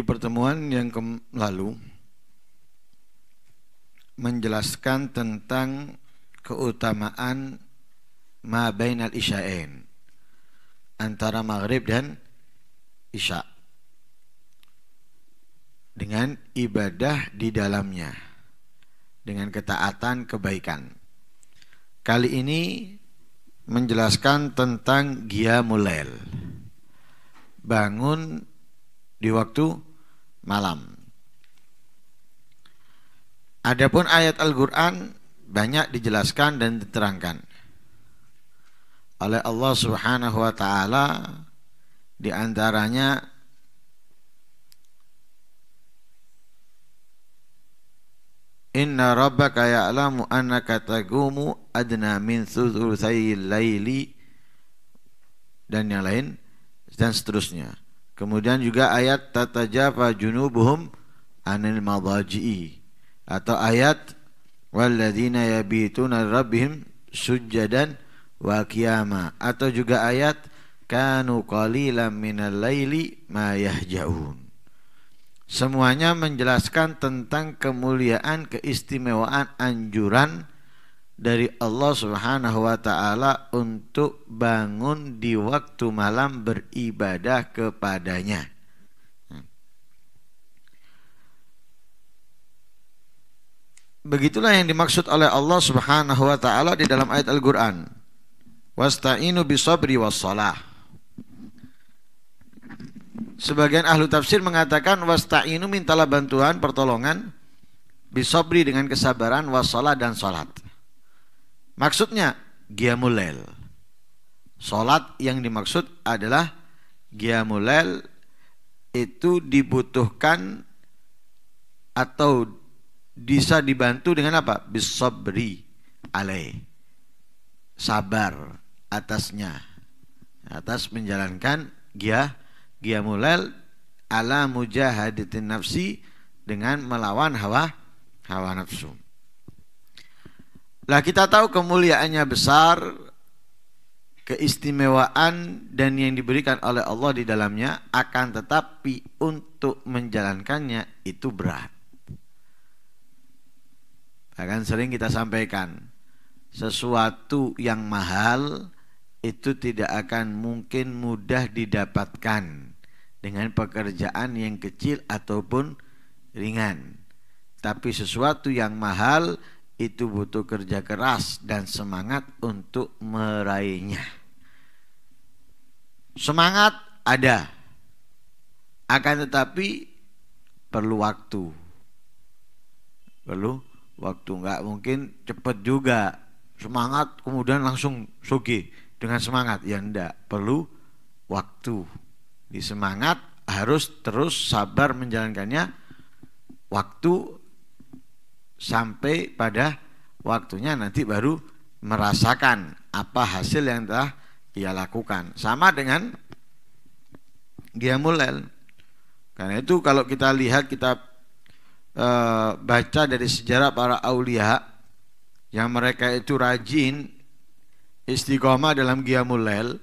di pertemuan yang lalu menjelaskan tentang keutamaan Mabain al isya'in antara maghrib dan isya dengan ibadah di dalamnya dengan ketaatan kebaikan kali ini menjelaskan tentang giamulail bangun di waktu malam. Adapun ayat Al-Qur'an banyak dijelaskan dan diterangkan oleh Allah Subhanahu wa taala di antaranya Inna rabbaka ya'lamu annaka tagumu adna min thulutsayil laili dan yang lain dan seterusnya. Kemudian juga ayat tatajafa junubuhum anil madaji'i atau ayat walladzina yabituna rabbihim sujadan wa qiyama atau juga ayat kanu qalilan minal laili ma yahjaun. Semuanya menjelaskan tentang kemuliaan, keistimewaan, anjuran dari Allah Subhanahu wa taala untuk bangun di waktu malam beribadah kepadanya. Begitulah yang dimaksud oleh Allah Subhanahu wa taala di dalam ayat Al-Qur'an. Wasta'inu bisabri wassalah. Sebagian ahlu tafsir mengatakan wasta'inu mintalah bantuan pertolongan bisabri dengan kesabaran wassalah dan salat. Maksudnya giamulail. Salat yang dimaksud adalah giamulail itu dibutuhkan atau bisa dibantu dengan apa? Bisabri alai. Sabar atasnya. Atas menjalankan gia giamulail ala mujahadatin nafsi dengan melawan hawa hawa nafsu. Lah kita tahu kemuliaannya besar, keistimewaan dan yang diberikan oleh Allah di dalamnya akan tetapi untuk menjalankannya itu berat. Bahkan sering kita sampaikan sesuatu yang mahal itu tidak akan mungkin mudah didapatkan dengan pekerjaan yang kecil ataupun ringan. Tapi sesuatu yang mahal itu butuh kerja keras dan semangat untuk meraihnya. Semangat ada, akan tetapi perlu waktu. Perlu waktu, nggak mungkin cepat juga. Semangat kemudian langsung sugi dengan semangat, ya enggak, perlu waktu. Di semangat harus terus sabar menjalankannya, waktu sampai pada waktunya nanti baru merasakan apa hasil yang telah ia lakukan. Sama dengan Giamulel. Karena itu kalau kita lihat kita e, baca dari sejarah para aulia yang mereka itu rajin istiqomah dalam Giamulel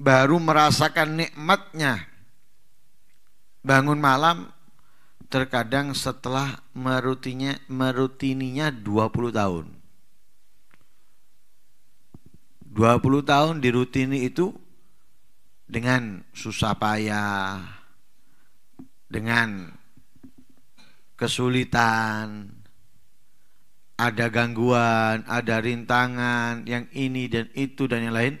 baru merasakan nikmatnya bangun malam terkadang setelah merutinya merutininya 20 tahun 20 tahun di rutini itu dengan susah payah dengan kesulitan ada gangguan ada rintangan yang ini dan itu dan yang lain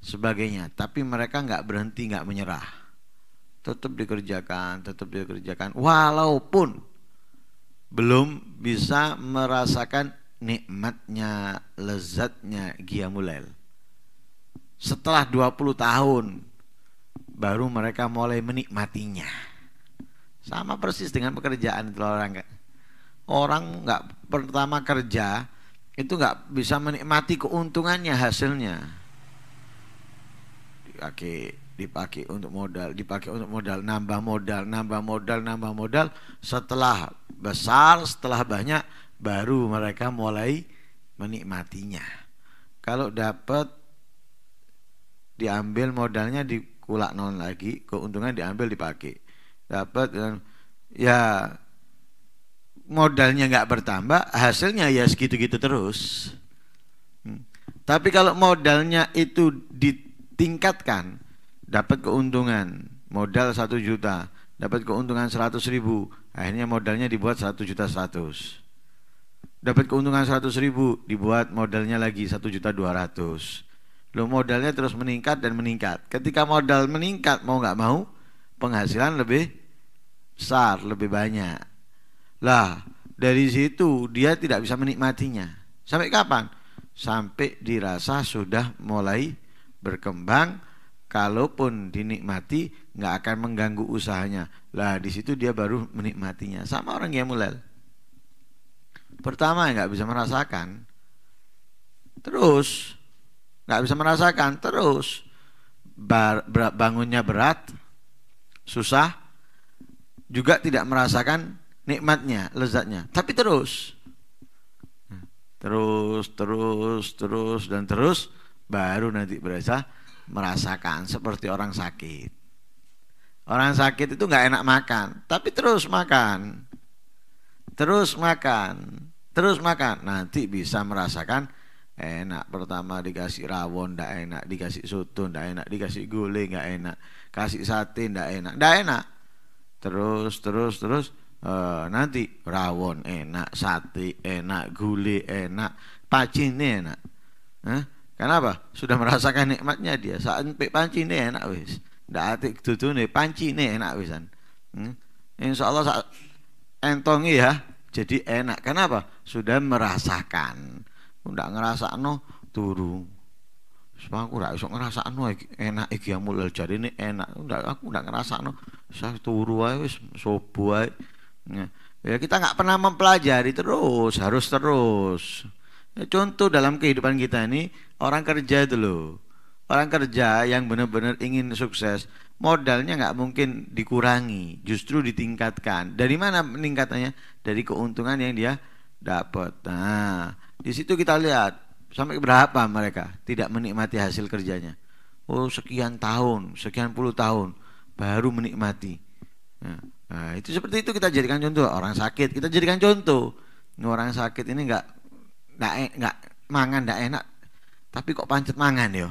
sebagainya tapi mereka nggak berhenti nggak menyerah tetap dikerjakan, tetap dikerjakan walaupun belum bisa merasakan nikmatnya, lezatnya giamulail. Setelah 20 tahun baru mereka mulai menikmatinya. Sama persis dengan pekerjaan itu orang Orang nggak pertama kerja itu nggak bisa menikmati keuntungannya hasilnya. Oke, dipakai untuk modal, dipakai untuk modal, nambah modal, nambah modal, nambah modal. Setelah besar, setelah banyak, baru mereka mulai menikmatinya. Kalau dapat diambil modalnya dikulak non lagi, keuntungan diambil dipakai. Dapat ya modalnya nggak bertambah, hasilnya ya segitu-gitu terus. Hmm. Tapi kalau modalnya itu ditingkatkan, dapat keuntungan modal satu juta dapat keuntungan seratus ribu akhirnya modalnya dibuat satu juta seratus. dapat keuntungan seratus ribu dibuat modalnya lagi satu juta dua ratus. lo modalnya terus meningkat dan meningkat ketika modal meningkat mau nggak mau penghasilan lebih besar lebih banyak lah dari situ dia tidak bisa menikmatinya sampai kapan sampai dirasa sudah mulai berkembang kalaupun dinikmati nggak akan mengganggu usahanya lah di situ dia baru menikmatinya sama orang yang mulai pertama nggak bisa merasakan terus nggak bisa merasakan terus bar, bangunnya berat susah juga tidak merasakan nikmatnya lezatnya tapi terus nah, terus terus terus dan terus baru nanti berasa merasakan seperti orang sakit. Orang sakit itu nggak enak makan, tapi terus makan, terus makan, terus makan. Nanti bisa merasakan enak. Pertama dikasih rawon, nggak enak. Dikasih soto, nggak enak. Dikasih gulai, nggak enak. Kasih sate, nggak enak. Nggak enak. Terus, terus, terus. E, nanti rawon enak, sate enak, gulai enak, pacine enak. Eh? Kenapa? Sudah merasakan nikmatnya dia. Saat panci ini enak wis. dakatik tutu nih panci ini enak wisan. Hmm? Insya Allah saat entongi ya jadi enak. Kenapa? Sudah merasakan. Ndak no turu. Semua aku ndak ngerasa no enak iki yang mulai jadi ini enak. Ndak aku ndak no Saya turu ae wis sobu nah, Ya kita nggak pernah mempelajari terus, harus terus. Ya contoh dalam kehidupan kita ini Orang kerja itu loh. Orang kerja yang benar-benar ingin sukses, modalnya nggak mungkin dikurangi, justru ditingkatkan. Dari mana meningkatnya? Dari keuntungan yang dia dapat. Nah, di situ kita lihat sampai berapa mereka tidak menikmati hasil kerjanya. Oh, sekian tahun, sekian puluh tahun baru menikmati. Nah, nah itu seperti itu kita jadikan contoh orang sakit. Kita jadikan contoh. orang sakit ini nggak nggak e, mangan nggak enak tapi kok pancet mangan yo? Ya?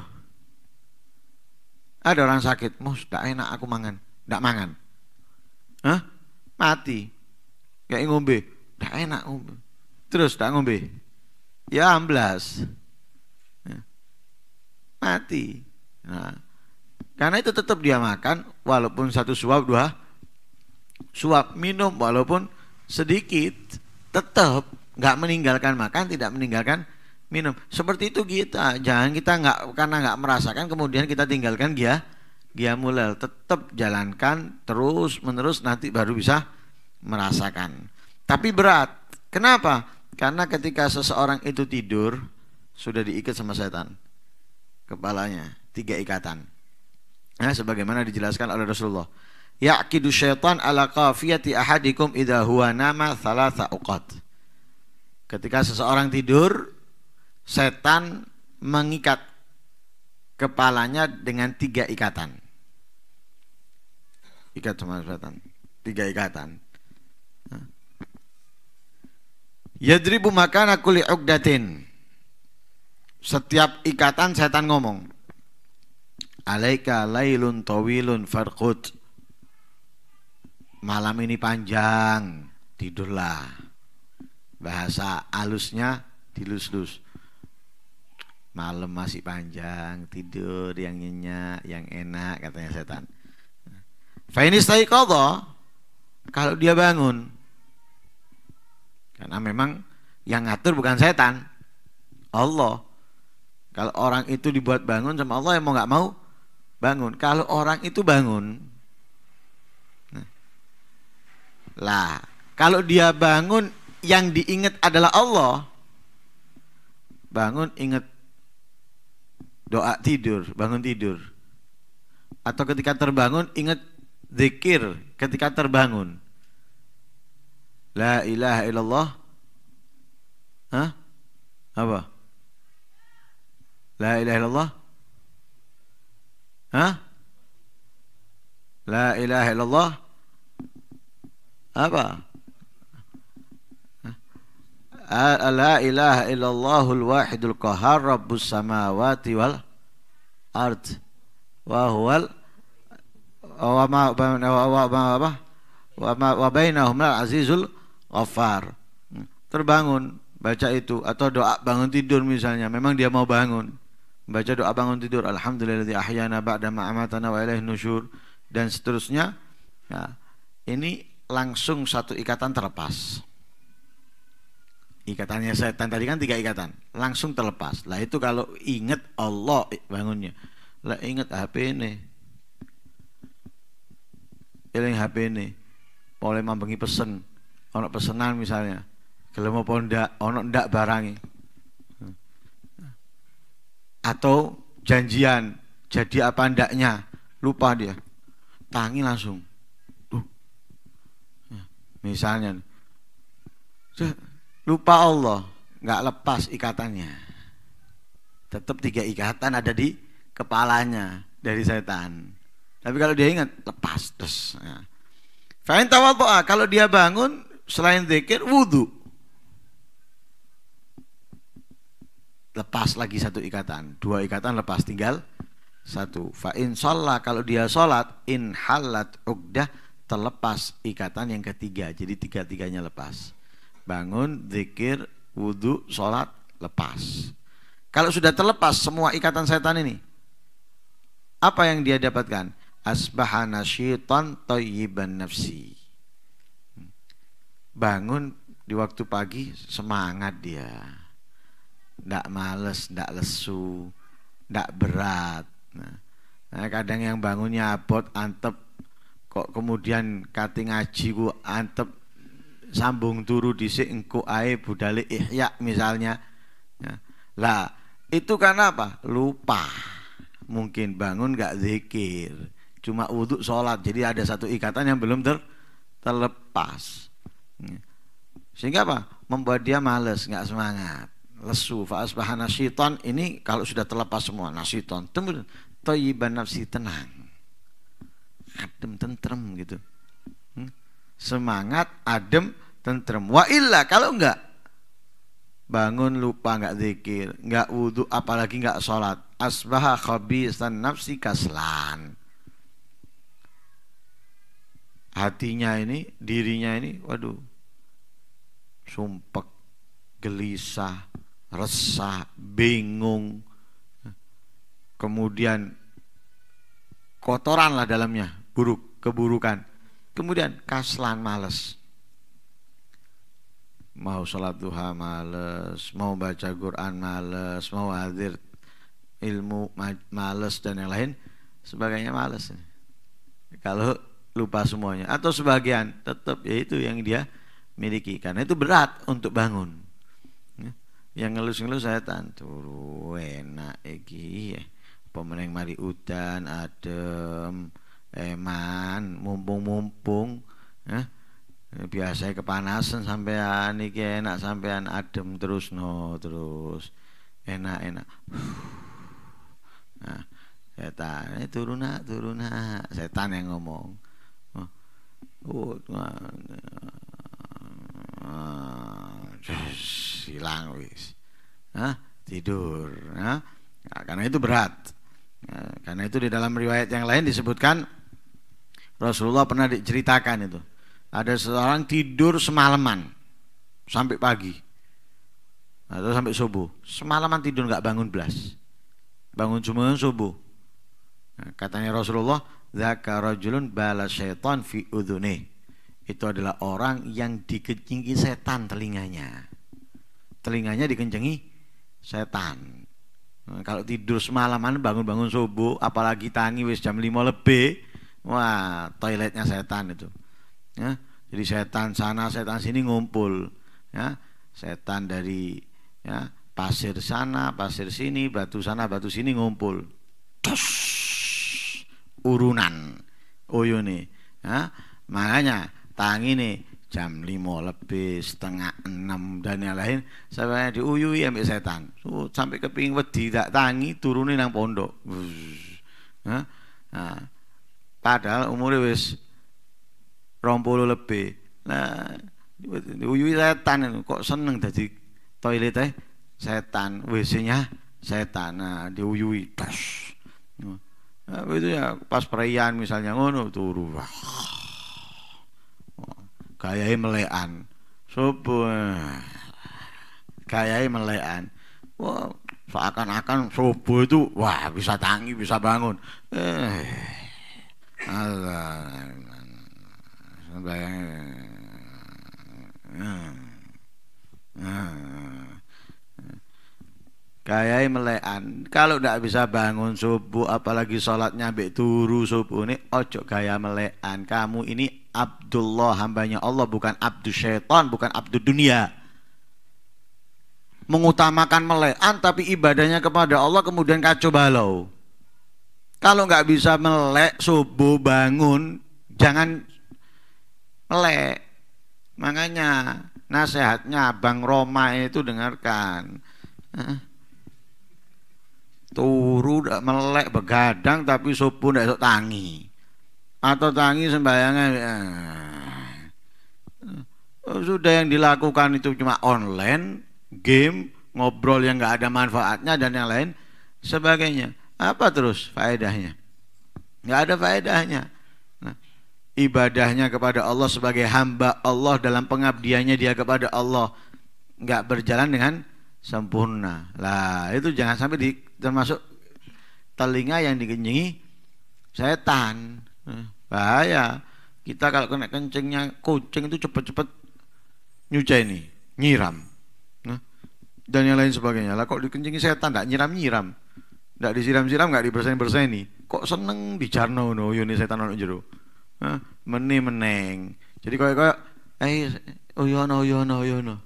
Ada orang sakit, mus, tidak enak aku mangan, tidak mangan. Hah? Mati. Kayak ngombe, tidak enak ngombe. Terus tidak ngombe. Ya amblas. Ya. Mati. Nah, karena itu tetap dia makan walaupun satu suap dua suap minum walaupun sedikit tetap nggak meninggalkan makan tidak meninggalkan minum. Seperti itu kita, jangan kita nggak karena nggak merasakan kemudian kita tinggalkan dia, dia mulai tetap jalankan terus menerus nanti baru bisa merasakan. Tapi berat. Kenapa? Karena ketika seseorang itu tidur sudah diikat sama setan kepalanya tiga ikatan. Nah, sebagaimana dijelaskan oleh Rasulullah. yakidu syaitan ala kafiyati ahadikum idha huwa nama thalatha uqat. Ketika seseorang tidur, setan mengikat kepalanya dengan tiga ikatan. Ikat sama setan, tiga ikatan. Yadribu makana kuli ugdatin. Setiap ikatan setan ngomong. Alaika lailun tawilun farqut. Malam ini panjang, tidurlah. Bahasa alusnya dilus-lus malam masih panjang tidur yang nyenyak yang enak katanya setan Fainistai kodo kalau dia bangun karena memang yang ngatur bukan setan Allah kalau orang itu dibuat bangun sama Allah yang mau nggak mau bangun kalau orang itu bangun nah. lah kalau dia bangun yang diingat adalah Allah bangun ingat doa tidur, bangun tidur. Atau ketika terbangun ingat zikir ketika terbangun. La ilaha illallah. Hah? Apa? La ilaha illallah. Hah? La ilaha illallah. Apa? La ilaha illallahul wahidul qahar rabbus samawati wal ard wa huwal wa ma wa ma wa ma wa bainahuma azizul ghafar. Terbangun baca itu atau doa bangun tidur misalnya memang dia mau bangun baca doa bangun tidur alhamdulilladzi ahyana ba'da ma amatana wa ilaihi nusyur dan seterusnya ya, ini langsung satu ikatan terlepas ikatannya setan tadi kan tiga ikatan langsung terlepas lah itu kalau inget Allah bangunnya lah inget HP ini eling HP ini boleh mampengi pesen ono pesenan misalnya kalau mau ndak ono ndak barangi atau janjian jadi apa ndaknya lupa dia tangi langsung Duh. Ya, misalnya Lupa Allah, nggak lepas ikatannya. Tetap tiga ikatan ada di kepalanya dari setan. Tapi kalau dia ingat, lepas terus. Ya. Fa'in tawadhu'a, kalau dia bangun selain zikir wudhu Lepas lagi satu ikatan, dua ikatan lepas tinggal satu. Fa'in sholat, kalau dia sholat, in halat ugdah terlepas ikatan yang ketiga. Jadi tiga-tiganya lepas bangun, zikir, wudhu, sholat, lepas. Kalau sudah terlepas semua ikatan setan ini, apa yang dia dapatkan? Asbahana syaitan toyiban nafsi. Bangun di waktu pagi semangat dia. Tidak males, tidak lesu, tidak berat. Nah, nah, kadang yang bangunnya abot, antep, kok kemudian kati ngaji ku antep sambung turu si engku ae budale ihya misalnya. Ya. Lah, itu karena apa? Lupa. Mungkin bangun gak zikir. Cuma wudhu sholat. Jadi ada satu ikatan yang belum ter terlepas. Ya. Sehingga apa? Membuat dia males, nggak semangat, lesu. faas bahana nasiton ini kalau sudah terlepas semua nasiton, tembus toyiban nafsi tenang, adem tentrem gitu semangat, adem, tentrem. Wa illa kalau enggak bangun lupa enggak zikir, enggak wudhu apalagi enggak sholat. Asbaha khabisan nafsi kaslan. Hatinya ini, dirinya ini, waduh, sumpek, gelisah, resah, bingung. Kemudian kotoran lah dalamnya, buruk, keburukan Kemudian kaslan males Mau sholat duha males Mau baca Quran males Mau hadir ilmu males dan yang lain Sebagainya males Kalau lupa semuanya Atau sebagian tetap yaitu yang dia miliki Karena itu berat untuk bangun ya. yang ngelus-ngelus saya turu enak iki pemenang mari udan adem Eman, eh, mumpung-mumpung eh, biasa kepanasan sampean iki enak sampean adem terus no terus enak enak nah setan eh, turun nak turun nak setan yang ngomong oh, oh, hilang wis Nah, tidur Nah, karena itu berat nah, karena itu di dalam riwayat yang lain disebutkan Rasulullah pernah diceritakan itu. Ada seorang tidur semalaman sampai pagi atau sampai subuh. Semalaman tidur nggak bangun belas. Bangun cuma subuh. Nah, katanya Rasulullah, zakarajulun bala syaitan fi udhune. Itu adalah orang yang dikencingi setan telinganya. Telinganya dikencengi setan. Nah, kalau tidur semalaman bangun-bangun subuh, apalagi tangi wis jam lima lebih, Wah, toiletnya setan itu. Ya, jadi setan sana, setan sini ngumpul. Ya, setan dari ya, pasir sana, pasir sini, batu sana, batu sini ngumpul. Tos, urunan. Oyo oh, iya nih. Ya, makanya tangi nih jam lima lebih setengah enam dan yang lain sampai diuyui ambil setan so, sampai kepingin wedi tak tangi turunin nang pondok Wuh. Ya, nah, Padahal umurnya wis 20 lebih. Nah, uyuhi setan kok seneng jadi toilet eh setan, WC-nya setan. Nah, diuyuhi tas. Nah, itu ya pas perayaan misalnya ngono turu. Wah. Gayahe melekan. Sopo? Gayahe melekan. Wah, seakan-akan sobo itu wah bisa tangi, bisa bangun. Eh. Allah. Ah, ah, Kayai melekan. Kalau tidak bisa bangun subuh, apalagi sholatnya ambil turu subuh ini, ojo gaya melekan. Kamu ini Abdullah hambanya Allah bukan Abdul syaitan bukan Abdul dunia mengutamakan melekan tapi ibadahnya kepada Allah kemudian kacau balau kalau nggak bisa melek subuh bangun, jangan melek. Makanya nasihatnya Bang Roma itu dengarkan. Turu udah melek begadang tapi subuh ndak tangi. Atau tangi sembayangnya ah, Sudah yang dilakukan itu cuma online, game, ngobrol yang nggak ada manfaatnya dan yang lain sebagainya. Apa terus faedahnya? Nggak ada faedahnya. Nah, ibadahnya kepada Allah sebagai hamba Allah dalam pengabdiannya dia kepada Allah nggak berjalan dengan sempurna. Lah itu jangan sampai di, termasuk telinga yang digenjengi setan. Hmm, bahaya. Kita kalau kena kencingnya kucing itu cepet-cepet nyuci ini, nyiram. Nah, dan yang lain sebagainya. Lah kok dikencingi setan nggak nyiram-nyiram. Tidak disiram-siram nggak dibersain perseni kok seneng jarno no yoni setan tanah jero meni meneng jadi kayak kayak eh oh yono yono yono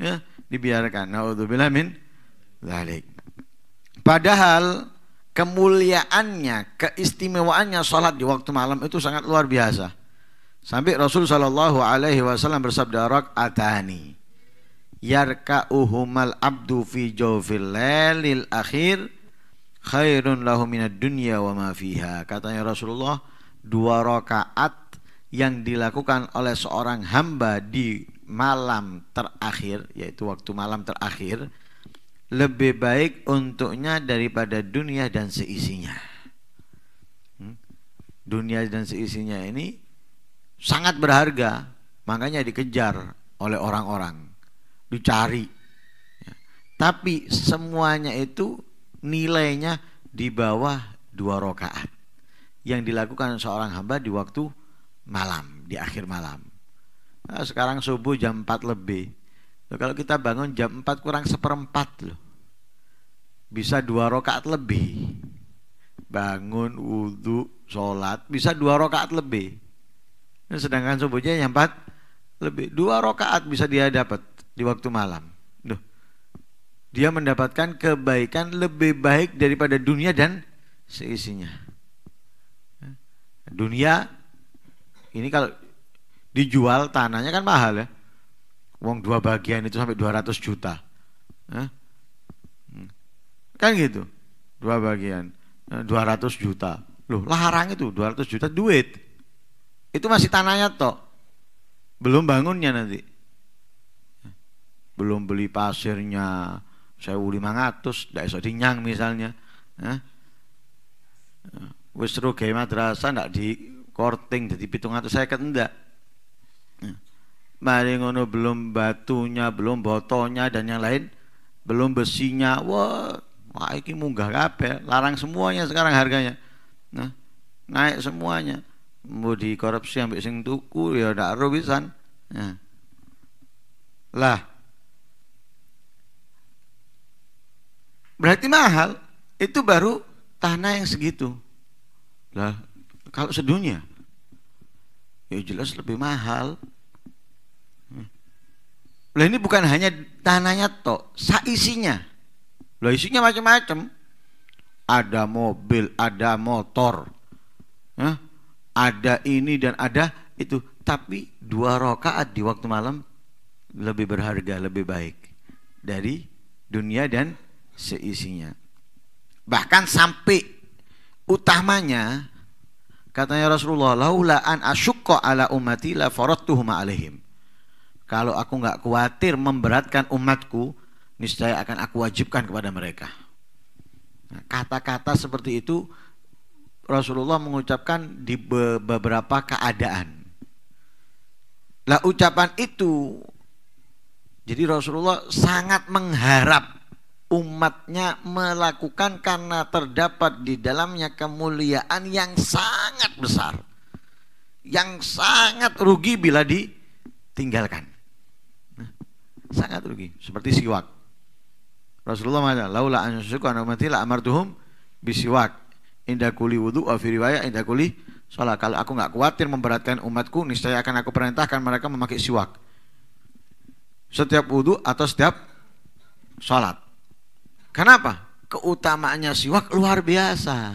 ya dibiarkan Nah, min zalik padahal kemuliaannya keistimewaannya salat di waktu malam itu sangat luar biasa sampai Rasul Shallallahu Alaihi Wasallam bersabda rak atani yarka uhumal abdu fi jawfil lil akhir khairun lahu minad dunya wa ma fiha. Katanya Rasulullah, dua rakaat yang dilakukan oleh seorang hamba di malam terakhir, yaitu waktu malam terakhir, lebih baik untuknya daripada dunia dan seisinya. Hmm? Dunia dan seisinya ini sangat berharga, makanya dikejar oleh orang-orang, dicari. Ya. Tapi semuanya itu nilainya di bawah dua rokaat yang dilakukan seorang hamba di waktu malam di akhir malam nah, sekarang subuh jam 4 lebih loh, kalau kita bangun jam 4 kurang seperempat loh bisa dua rokaat lebih bangun wudhu sholat bisa dua rokaat lebih nah, sedangkan subuhnya yang empat lebih dua rokaat bisa dia dapat di waktu malam loh, dia mendapatkan kebaikan lebih baik daripada dunia dan seisinya. Dunia ini kalau dijual tanahnya kan mahal ya. uang dua bagian itu sampai 200 juta. Kan gitu. Dua bagian 200 eh, juta. Loh, larang itu 200 juta duit. Itu masih tanahnya toh Belum bangunnya nanti. Belum beli pasirnya, 1500 tidak iso dinyang misalnya eh? wis ro gawe madrasah ndak di korting jadi pitung atau saya kan ndak Mari ngono belum batunya, belum botonya dan yang lain, belum besinya. Wah, wah ini munggah kabeh, larang semuanya sekarang harganya. Nah, naik semuanya. Mau dikorupsi ambek sing tuku ya ndak ro pisan. Nah. Lah, Berarti mahal. Itu baru tanah yang segitu. Lah, kalau sedunia ya jelas lebih mahal. Hmm. Lah ini bukan hanya tanahnya tok, isinya. Lah isinya macam-macam. Ada mobil, ada motor. nah, Ada ini dan ada itu. Tapi dua rakaat di waktu malam lebih berharga, lebih baik dari dunia dan seisinya. Bahkan sampai utamanya katanya Rasulullah, "Laula an asyqa ala ummati la faradtuhuma alaihim." Kalau aku nggak khawatir memberatkan umatku, niscaya akan aku wajibkan kepada mereka. Nah, kata-kata nah, seperti itu Rasulullah mengucapkan di beberapa keadaan. Lah ucapan itu jadi Rasulullah sangat mengharap umatnya melakukan karena terdapat di dalamnya kemuliaan yang sangat besar yang sangat rugi bila ditinggalkan nah, sangat rugi seperti siwak Rasulullah mengatakan laula an an ummati la amartuhum bisiwak inda kuli wudu wa fi riwayat inda kuli salat kalau aku nggak khawatir memberatkan umatku, niscaya akan aku perintahkan mereka memakai siwak. Setiap wudu atau setiap sholat. Kenapa? Keutamaannya siwak luar biasa.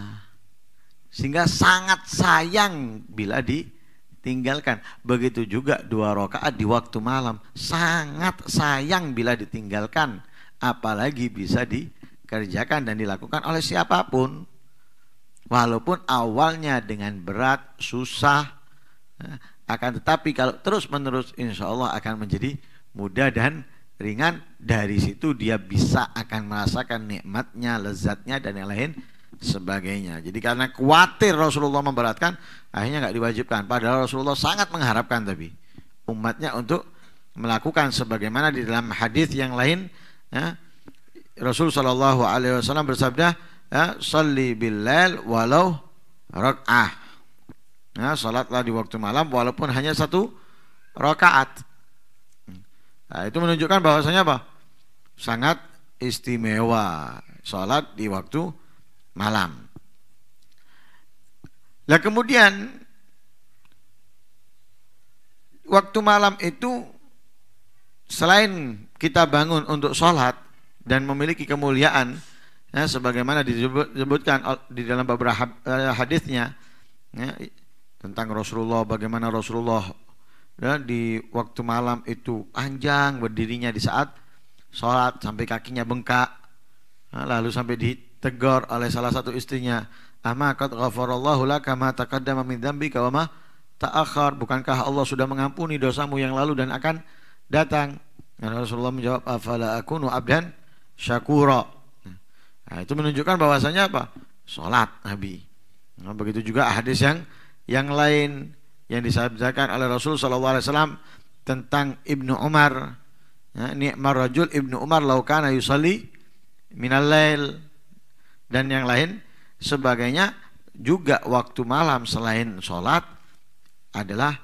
Sehingga sangat sayang bila ditinggalkan. Begitu juga dua rakaat di waktu malam. Sangat sayang bila ditinggalkan. Apalagi bisa dikerjakan dan dilakukan oleh siapapun. Walaupun awalnya dengan berat, susah, eh, akan tetapi kalau terus menerus insya Allah akan menjadi mudah dan ringan dari situ dia bisa akan merasakan nikmatnya lezatnya dan yang lain sebagainya jadi karena khawatir Rasulullah memberatkan akhirnya nggak diwajibkan padahal Rasulullah sangat mengharapkan tapi umatnya untuk melakukan sebagaimana di dalam hadis yang lain ya, Rasul Shallallahu Alaihi Wasallam bersabda ya, salli bilal walau rakaah ya, salatlah di waktu malam walaupun hanya satu rakaat Nah, itu menunjukkan bahwasanya apa? Sangat istimewa salat di waktu malam. nah kemudian waktu malam itu selain kita bangun untuk sholat dan memiliki kemuliaan ya, sebagaimana disebutkan di dalam beberapa eh, hadisnya ya, tentang Rasulullah bagaimana Rasulullah ya, di waktu malam itu panjang berdirinya di saat sholat sampai kakinya bengkak ya, lalu sampai ditegur oleh salah satu istrinya ama ghafarallahu lakama ma taqaddama min dhambi kawama tak bukankah Allah sudah mengampuni dosamu yang lalu dan akan datang dan ya, Rasulullah menjawab afala akunu abdan syakura nah, itu menunjukkan bahwasanya apa sholat Nabi nah, begitu juga hadis yang yang lain yang disabdakan oleh Rasul sallallahu alaihi wasallam tentang Ibnu Umar ya, ni'mar rajul Ibnu Umar laukana yusalli minal lail dan yang lain sebagainya juga waktu malam selain sholat adalah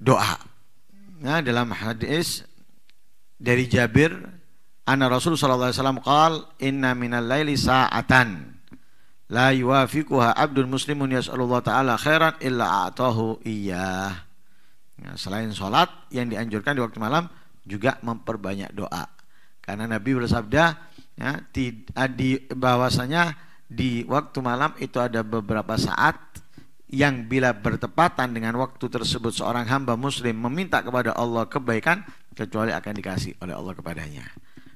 doa. Nah, dalam hadis dari Jabir anna Rasul sallallahu alaihi wasallam qaal inna minal laili sa'atan la yuwafiquha abdul muslimun yas'alullah taala khairan illa a'tahu iyyah. Nah, selain sholat yang dianjurkan di waktu malam juga memperbanyak doa. Karena Nabi bersabda ya, di, eh, di bahwasanya di waktu malam itu ada beberapa saat yang bila bertepatan dengan waktu tersebut seorang hamba muslim meminta kepada Allah kebaikan kecuali akan dikasih oleh Allah kepadanya.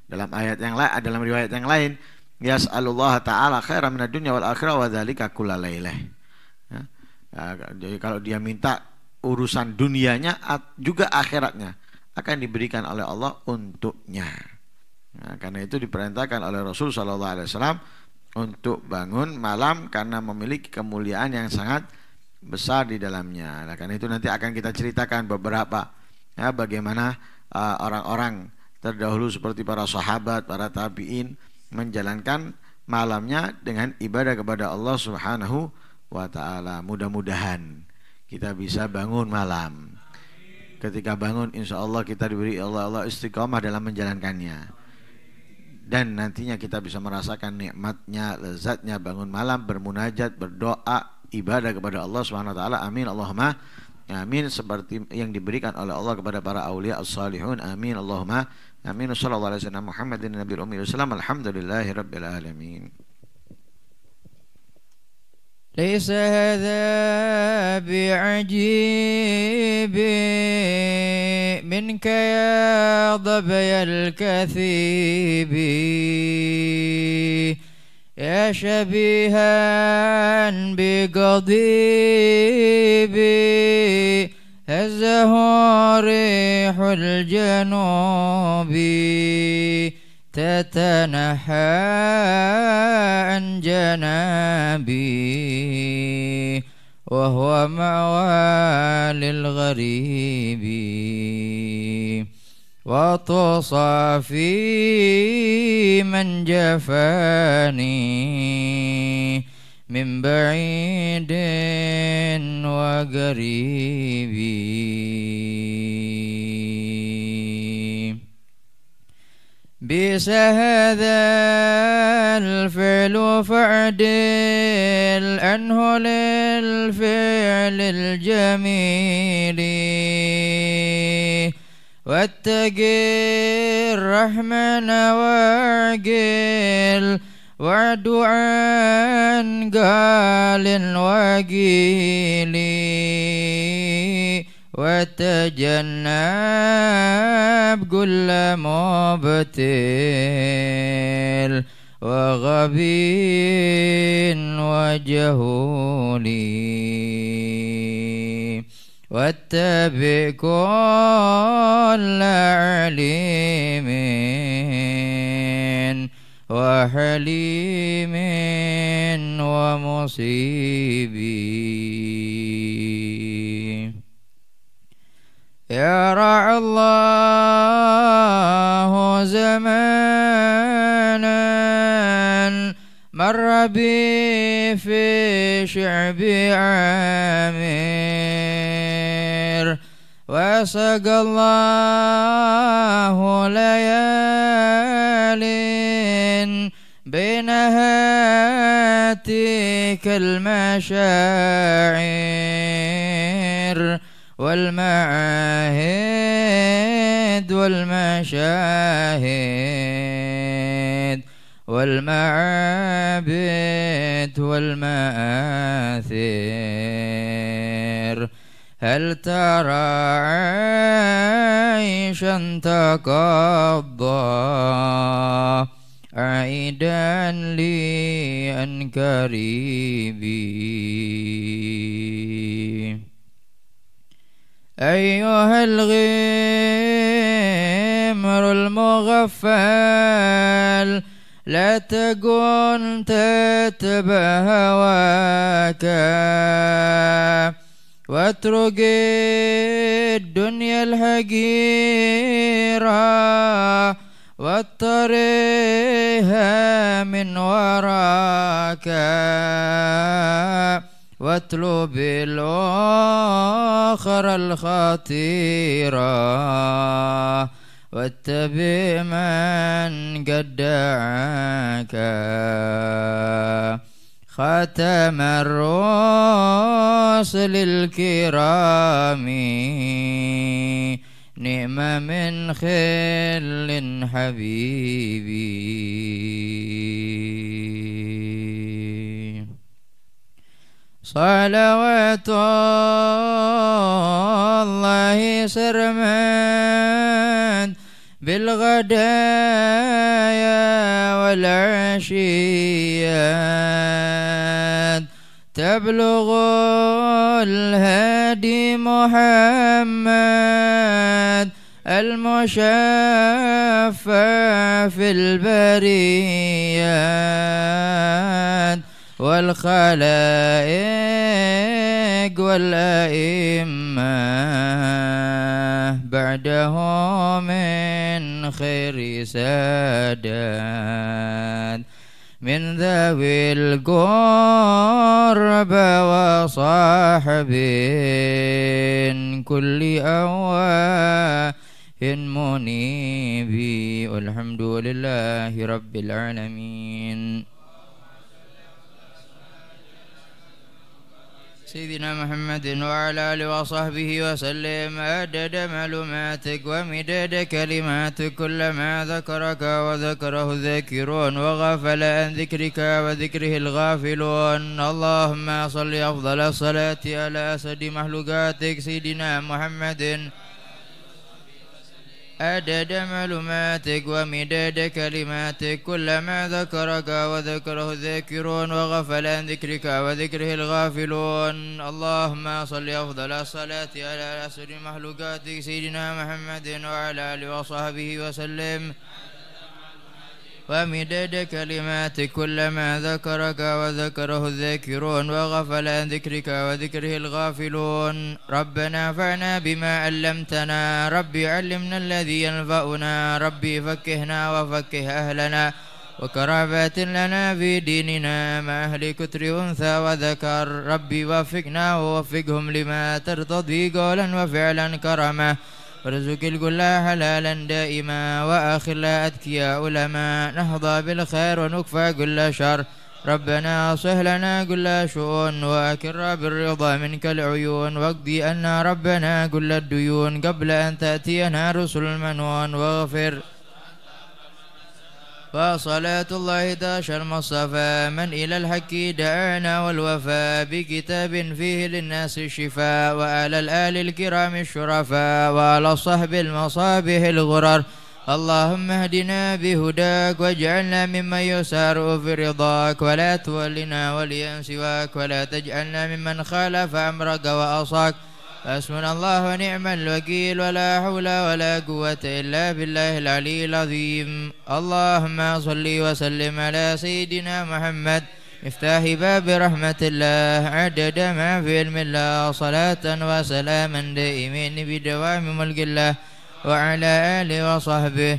Dalam ayat yang lain, dalam riwayat yang lain, yas'alullah ta'ala khairan minad dunya wal akhirah wa dzalika kullalailah. Ya. ya. Jadi kalau dia minta urusan dunianya juga akhiratnya akan diberikan oleh Allah untuknya. Nah, karena itu diperintahkan oleh Rasul SAW Alaihi Wasallam untuk bangun malam karena memiliki kemuliaan yang sangat besar di dalamnya. Nah, karena itu nanti akan kita ceritakan beberapa ya, bagaimana uh, orang-orang uh, orang -orang terdahulu seperti para sahabat, para tabiin menjalankan malamnya dengan ibadah kepada Allah Subhanahu wa taala. Mudah-mudahan kita bisa bangun malam. Ketika bangun insya Allah kita diberi Allah Allah istiqomah dalam menjalankannya. Dan nantinya kita bisa merasakan nikmatnya, lezatnya bangun malam, bermunajat, berdoa, ibadah kepada Allah Subhanahu wa taala. Amin Allahumma amin seperti yang diberikan oleh Allah kepada para aulia as-salihun. Amin Allahumma آمين صلى الله على سيدنا محمد النبي الأمي والسلام الحمد لله رب العالمين ليس هذا بعجيب منك يا ظبي الكثيب يا شبيها بقضيبي هزه ريح الجنوب تتنحى عن جنابي وهو موالي للغريب وتصافي من جفاني من بعيد وقريب بئس هذا الفعل فعدل أنه للفعل الجميل واتقي الرحمن واعقل واعد عن قال وقيلي وتجنب كل مبتل وغبي وجهولي واتبع كل عليم وحليم ومصيب يرعى الله زمانا مر بي في شعب عامر وسقى الله ليالي المشاعر والمعاهد والمشاهد والمعابد والمآثر هل ترى عيشا تقضى عيدا لي عن قريبي أيها الغمر المغفل لا تكن تتبع هواك واترك الدنيا الهجيره واتريها من وراك واطلب الآخر الخطيرة واتبع من قد دعاك ختم الرسل الكرام نعم من خل حبيبي صلوات الله سرمد بالغدايا والعشيه تبلغ الهادي محمد المشافى في البريات والخلائق والأئمة بعده من خير سادات من ذوي القرب وصاحب كل أواه منيب والحمد لله رب العالمين سيدنا محمد وعلى آله وصحبه وسلم أدد معلوماتك ومداد كلماتك كلما ذكرك وذكره الذاكرون وغفل عن ذكرك وذكره الغافلون اللهم صل أفضل الصلاة على أسد مخلوقاتك سيدنا محمد عدد معلوماتك ومداد كلماتك كلما ذكرك وذكره الذاكرون وغفل عن ذكرك وذكره الغافلون اللهم صل أفضل الصلاة على أسر مخلوقاتك سيدنا محمد وعلى آله وصحبه وسلم ومداد كلماتك كلما ذكرك وذكره الذاكرون وغفل عن ذكرك وذكره الغافلون ربنا فعنا بما علمتنا ربي علمنا الذي ينفعنا ربي فكهنا وفكه أهلنا وكرابة لنا في ديننا مع أهل كتر أنثى وذكر ربي وفقنا ووفقهم لما ترتضي قولا وفعلا كرمه وارزق الكل حلالا دائما لا أذكياء علما نهضى بالخير ونكفى كل شر ربنا صه لنا كل شؤون وأكر بالرضا منك العيون واقضي أن ربنا كل الديون قبل أن تأتينا رسل المنون واغفر فصلاة الله داش المصطفى من إلى الحق دعانا والوفاء بكتاب فيه للناس الشفاء وعلى الآل الكرام الشرفاء وعلى الصحب المصابه الغرر اللهم اهدنا بهداك واجعلنا ممن يسار في رضاك ولا تولنا وليا سواك ولا تجعلنا ممن خالف أمرك وأصاك حسبنا الله ونعم الوكيل ولا حول ولا قوة إلا بالله العلي العظيم اللهم صل وسلم على سيدنا محمد مفتاح باب رحمة الله عدد ما في علم الله صلاة وسلاما دائمين بدوام ملك الله وعلى آله وصحبه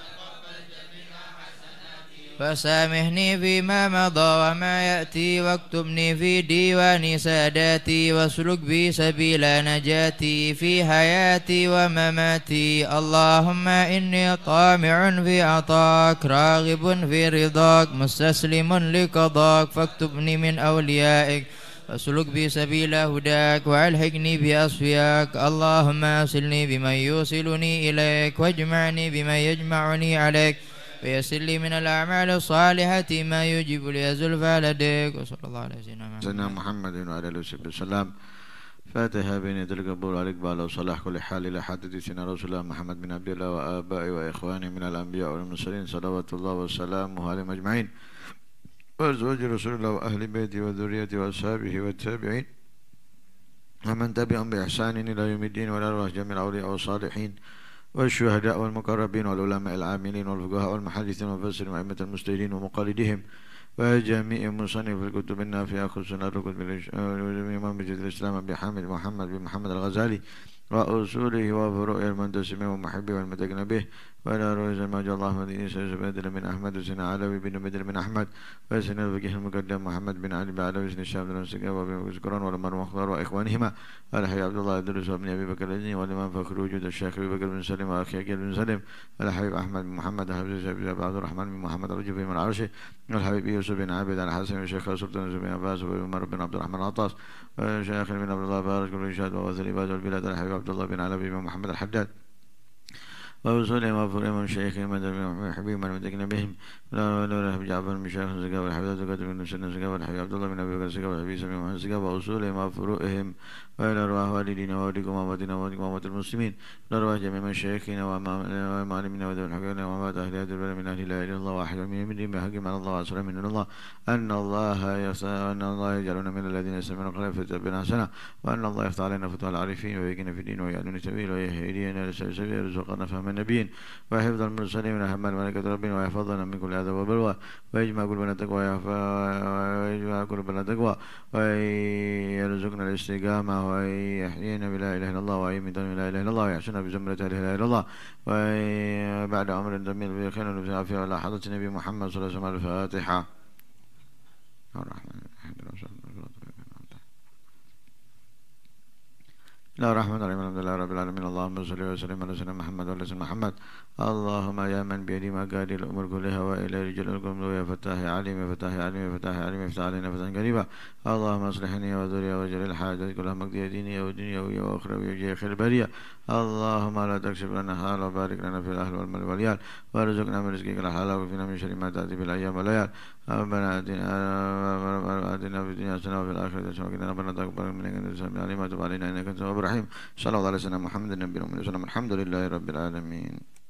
فسامحني فيما مضى وما يأتي واكتبني في ديوان ساداتي واسلك بي سبيل نجاتي في حياتي ومماتي اللهم إني طامع في عطاك راغب في رضاك مستسلم لقضاك فاكتبني من أوليائك واسلك بي سبيل هداك والحقني بأصفياك اللهم أصلني بمن يوصلني إليك واجمعني بمن يجمعني عليك ويسر لي من الأعمال الصالحة ما يجب لي أزلفى لديك وصلى الله وسلم سيدنا محمد وعلى آله وصحبه وسلم فاتحة بين يد القبول عليك بعد صلاح كل حال إلى حدث سيدنا رسول الله محمد بن عبد الله وآبائه وإخوانه من الأنبياء والمرسلين صلوات الله وسلامه عليهم أجمعين وأزواج رسول الله وأهل بيته وذريته وأصحابه والتابعين ومن تبعهم بإحسان إلى يوم الدين والأرواح جميع الأولياء والصالحين والشهداء والمقربين والعلماء العاملين والفقهاء والمحدثين والمفسرين وأئمة المستهدين ومقالدهم وجميع مصنف الكتب النافعة خصوصا الركن الإمام بجد الإسلام حامد محمد بن محمد الغزالي وأصوله وفروعه المنتسبين ومحبه والمتقن به ولا رؤيس ما جاء الله من سيد بدر من أحمد وسن علوي بن بدر من أحمد وسن الفقيه المقدم محمد بن علي بن علوي وسن الشاب بن السقاف وابن مسكران والمر مختار وإخوانهما والحي عبد الله الدرس وابن أبي بكر الأزني والإمام فخر وجود الشيخ أبي بكر بن سلم وأخي أكيل بن سلم والحبيب أحمد بن محمد حبيب عبد الرحمن بن محمد رجب بن العرشي والحبيب يوسف بن عابد الحسن والشيخ سلطان بن عباس وابن عمر بن عبد الرحمن العطاس والشيخ بن عبد الله بارك بن شاد ووزير عباد البلاد الحبيب عبد الله بن علي بن محمد الحداد ووصول وفور إمام شيخهم ومحبهم والمتكن بهم ولا ولا ولا حبي بن شيخ الزكاة والحبي ذات قدر بن سنة الزكاة والحبي عبد الله بن أبي بكر الزكاة والحبي سمي محمد الزكاة ووصولهم وفروئهم وإلى أرواح والدينا وأوليكم وأمواتنا وأمواتكم وأموات المسلمين جميع مشايخنا ومعلمنا وأموات أهل هذا البلد من أهل لا إله إلا الله واحد من من على الله وأسلم من الله أن الله يسأل أن الله يجعلنا من الذين فتبنا حسنة وأن الله يفتح علينا العارفين ويقينا في الدين التأويل ويهدينا من النبيين ويحفظ المرسلين من أحمد ملكة ربنا ويحفظنا من كل عذاب وبلوى ويجمع قلوبنا تقوى ويجمع قلوبنا تقوى ويرزقنا الاستقامة ويحيينا بلا إله إلا الله ويميتنا بلا إله إلا الله ويحشنا بزمرة لا إله إلا الله وبعد عمر جميل في خير ونفس عافية على حضرة النبي محمد صلى الله عليه وسلم الفاتحة الرحمن الرحيم بسم الله الرحمن الرحيم الحمد لله رب العالمين اللهم صل وسلم على سيدنا محمد وعلى سيدنا محمد اللهم يا من ما مقادير الامور كلها والى رجل القوم يا فتاح عليم يا فتاح عليم يا فتاح عليم افتح علينا فتحا قريبا اللهم اصلحني وذري وجل الحاجات كلها مقضي ديني ودنيا واخروي ويجي خير البريه اللهم لا تكشف لنا حالا وبارك لنا في الأهل والمال واليال وارزقنا من رزقك الحلال وفينا من شر ما تأتي في الأيام والليال ربنا آتنا آتنا في الدنيا حسنة وفي الآخرة حسنة وكنا ربنا تقبل من إنك أنت السميع العليم وتب علينا إنك أنت التواب الرحيم صلى الله عليه وسلم محمد النبي صلى الله عليه وسلم الحمد لله رب العالمين